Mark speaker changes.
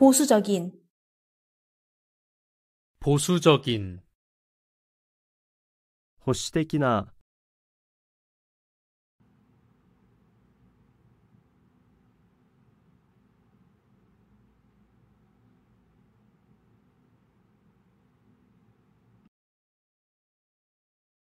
Speaker 1: 보수적인
Speaker 2: 보수적인 保守的な